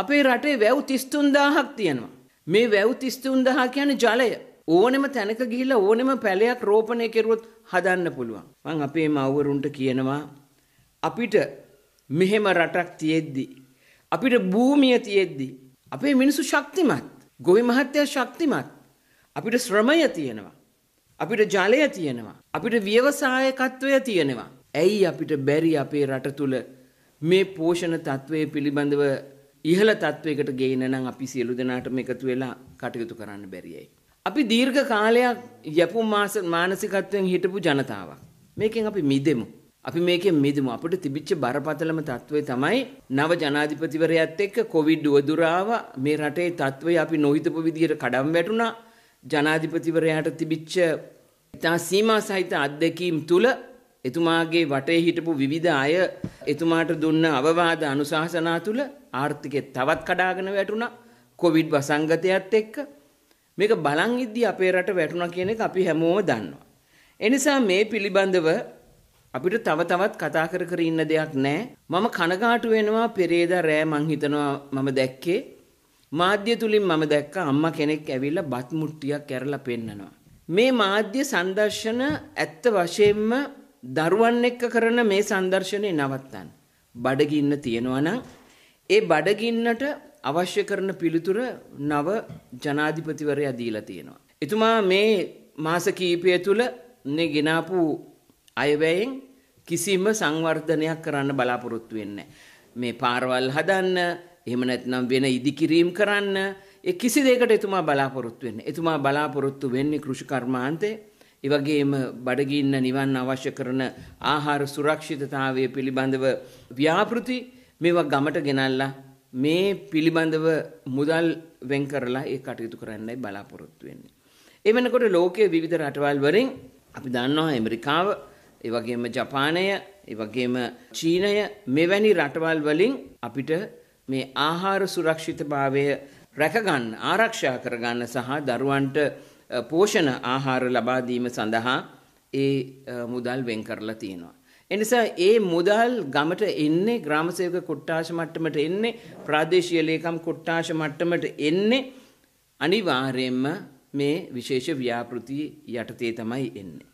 අපේ රටේ වැව් 33000ක් තියෙනවා. මේ වැව් 33000 කියන්නේ ජලය. ඕනෙම තැනක ගිහිල්ලා ඕනෙම පැලයක් රෝපණය කෙරුවොත් හදන්න පුළුවන්. මං අපේ මව්වරුන්ට කියනවා අපිට මෙහෙම රටක් තියෙද්දි අපිට භූමිය තියෙද්දි අපේ මිනිසු ශක්තිමත්. ගොවි මහත්තයා ශක්තිමත්. අපිට ශ්‍රමය තියෙනවා. අපිට ජලය තියෙනවා. අපිට ව්‍යවසායකත්වය තියෙනවා. ඇයි අපිට බැරි අපේ රට තුල මේ පෝෂණ තත්ත්වයේ පිළිබඳව ඉහළ තත්ත්වයකට ගේන නම් අපි සියලු දෙනාටම එකතු වෙලා කටයුතු කරන්න බැරියයි. අපි දීර්ඝ කාලයක් යැපුම් මාස මානසිකත්වයෙන් හිටපු ජනතාවක්. මේකෙන් අපි මිදෙමු. අපි මේකෙන් මිදමු. අපිට තිබිච්ච බරපතලම තත්ත්වය තමයි නව ජනාධිපතිවරයාත් එක්ක කොවිඩ් වදුරාව මේ රටේ තත්ත්වය අපි නොහිතපු විදිහට කඩම් වැටුණා. ජනාධිපතිවරයාට තිබිච්ච ඉතා සීමා සහිත අත්දැකීම් තුළ එතුමාගේ වටේ හිටපු විවිධ අය එතුමාට දුන්න අවවාද අනුශාසනා තුළ ආර්ථිකය තවත් කඩාගෙන වැටුණා කොවිඩ් වසංගතයත් එක්ක මේක බලන් ඉද්දී අපේ රට වැටුණා කියන එක අපි හැමෝම දන්නවා. එනිසා මේ පිළිබඳව අපිට තව තවත් කතා කර කර ඉන්න දෙයක් නැහැ. මම කනගාටු වෙනවා පෙරේදා රෑ මං හිතනවා මම දැක්කේ මාධ්‍ය තුලින් මම දැක්ක අම්මා කෙනෙක් ඇවිල්ලා බත් මුට්ටියක් කැරලා පෙන්නනවා. මේ මාධ්‍ය සංදර්ශන ඇත්ත වශයෙන්ම දරුවන් එක්ක කරන මේ සංදර්ශනය නවත්තන්න. බඩගින්න තියෙනවා නම් ඒ බඩගින්නට අවශ්‍ය කරන පිළිතුර නව ජනාධිපතිවරයා දීලා තියෙනවා. එතුමා මේ මාස කීපය තුළ මේ ගෙනාපු අයවැයෙන් කිසිම සංවර්ධනයක් කරන්න බලාපොරොත්තු වෙන්නේ මේ පාරවල් හදන්න, එහෙම නැත්නම් වෙන ඉදිකිරීම කරන්න, ඒ කිසි දෙයකට එතුමා බලාපොරොත්තු වෙන්නේ. එතුමා බලාපොරොත්තු වෙන්නේ කෘෂි කර්මාන්තේ එවගේම බඩගින්න නිවන් අවශ්‍ය කරන ආහාර සුරක්ෂිතතාවය පිළිබඳව ව්‍යාපෘති මේවා ගමට ගෙනල්ලා මේ පිළිබඳව මුදල් වෙන් කරලා ඒ කටයුතු කරන්නයි බලාපොරොත්තු වෙන්නේ. ඒ වෙනකොට ලෝකයේ විවිධ රටවල් වලින් අපි දන්නවා ඇමරිකාව, ඒ වගේම ජපානය, ඒ වගේම චීනය මෙවැනි රටවල් වලින් අපිට මේ ආහාර සුරක්ෂිතභාවය රැකගන්න, ආරක්ෂා කරගන්න සහ දරුවන්ට පෝෂණ ආහාර ලබා දීම සඳහා ඒ මුදල් වෙන් කරලා තියෙනවා. එනිසා ඒ මුදල් ගමට එන්නේ ග්‍රාමසේවක කොට්ටාශ මට්ටමට එන්නේ ප්‍රාදේශීය ලේකම් කොට්ටාශ මට්ටමට එන්නේ අනිවාර්යයෙන්ම මේ විශේෂ ව්‍යාපෘති යටතේ තමයි එන්නේ.